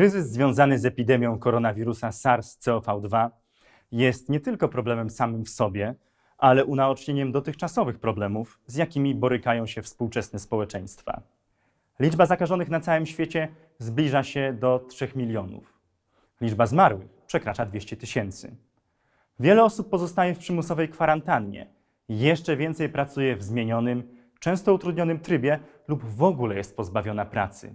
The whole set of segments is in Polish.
Kryzys związany z epidemią koronawirusa SARS-CoV-2 jest nie tylko problemem samym w sobie, ale unaocznieniem dotychczasowych problemów, z jakimi borykają się współczesne społeczeństwa. Liczba zakażonych na całym świecie zbliża się do 3 milionów. Liczba zmarłych przekracza 200 tysięcy. Wiele osób pozostaje w przymusowej kwarantannie. Jeszcze więcej pracuje w zmienionym, często utrudnionym trybie lub w ogóle jest pozbawiona pracy.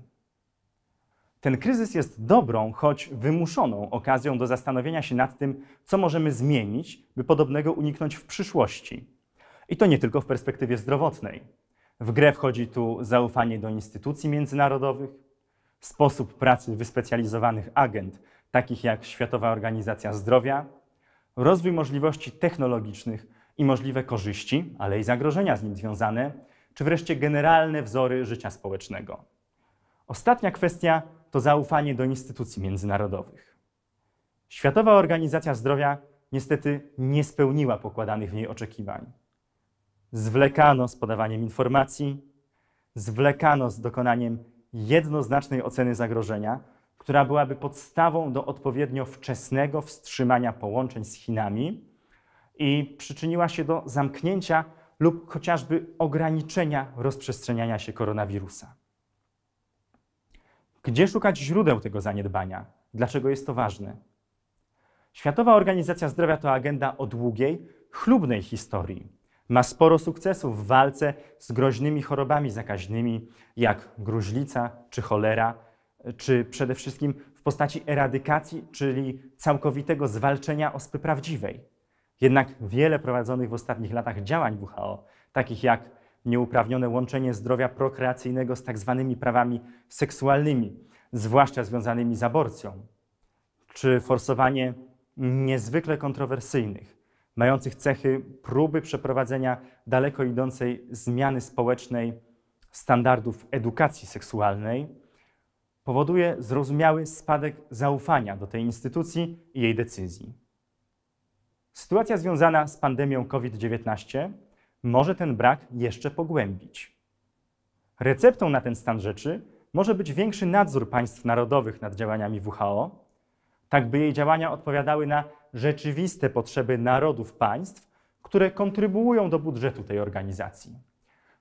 Ten kryzys jest dobrą, choć wymuszoną okazją do zastanowienia się nad tym, co możemy zmienić, by podobnego uniknąć w przyszłości. I to nie tylko w perspektywie zdrowotnej. W grę wchodzi tu zaufanie do instytucji międzynarodowych, sposób pracy wyspecjalizowanych agent, takich jak Światowa Organizacja Zdrowia, rozwój możliwości technologicznych i możliwe korzyści, ale i zagrożenia z nim związane, czy wreszcie generalne wzory życia społecznego. Ostatnia kwestia to zaufanie do instytucji międzynarodowych. Światowa Organizacja Zdrowia niestety nie spełniła pokładanych w niej oczekiwań. Zwlekano z podawaniem informacji, zwlekano z dokonaniem jednoznacznej oceny zagrożenia, która byłaby podstawą do odpowiednio wczesnego wstrzymania połączeń z Chinami i przyczyniła się do zamknięcia lub chociażby ograniczenia rozprzestrzeniania się koronawirusa. Gdzie szukać źródeł tego zaniedbania? Dlaczego jest to ważne? Światowa Organizacja Zdrowia to agenda o długiej, chlubnej historii. Ma sporo sukcesów w walce z groźnymi chorobami zakaźnymi, jak gruźlica czy cholera, czy przede wszystkim w postaci eradykacji, czyli całkowitego zwalczenia ospy prawdziwej. Jednak wiele prowadzonych w ostatnich latach działań WHO, takich jak nieuprawnione łączenie zdrowia prokreacyjnego z tak zwanymi prawami seksualnymi, zwłaszcza związanymi z aborcją, czy forsowanie niezwykle kontrowersyjnych, mających cechy próby przeprowadzenia daleko idącej zmiany społecznej standardów edukacji seksualnej, powoduje zrozumiały spadek zaufania do tej instytucji i jej decyzji. Sytuacja związana z pandemią COVID-19 może ten brak jeszcze pogłębić. Receptą na ten stan rzeczy może być większy nadzór państw narodowych nad działaniami WHO, tak by jej działania odpowiadały na rzeczywiste potrzeby narodów państw, które kontrybuują do budżetu tej organizacji.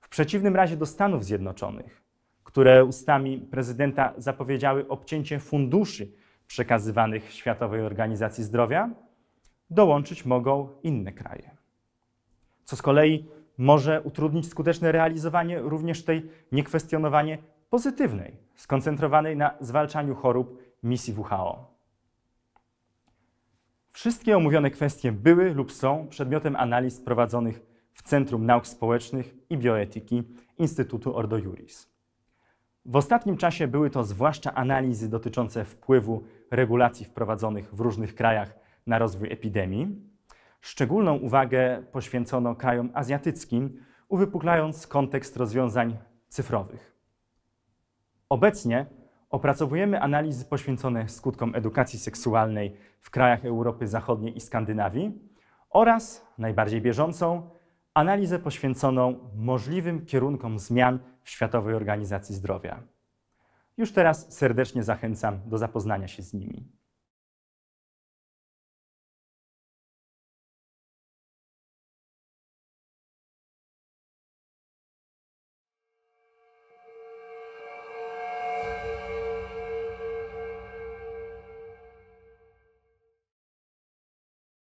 W przeciwnym razie do Stanów Zjednoczonych, które ustami prezydenta zapowiedziały obcięcie funduszy przekazywanych Światowej Organizacji Zdrowia, dołączyć mogą inne kraje co z kolei może utrudnić skuteczne realizowanie również tej niekwestionowanie pozytywnej, skoncentrowanej na zwalczaniu chorób misji WHO. Wszystkie omówione kwestie były lub są przedmiotem analiz prowadzonych w Centrum Nauk Społecznych i Bioetyki Instytutu Ordo Juris. W ostatnim czasie były to zwłaszcza analizy dotyczące wpływu regulacji wprowadzonych w różnych krajach na rozwój epidemii, Szczególną uwagę poświęcono krajom azjatyckim, uwypuklając kontekst rozwiązań cyfrowych. Obecnie opracowujemy analizy poświęcone skutkom edukacji seksualnej w krajach Europy Zachodniej i Skandynawii oraz najbardziej bieżącą analizę poświęconą możliwym kierunkom zmian w Światowej Organizacji Zdrowia. Już teraz serdecznie zachęcam do zapoznania się z nimi.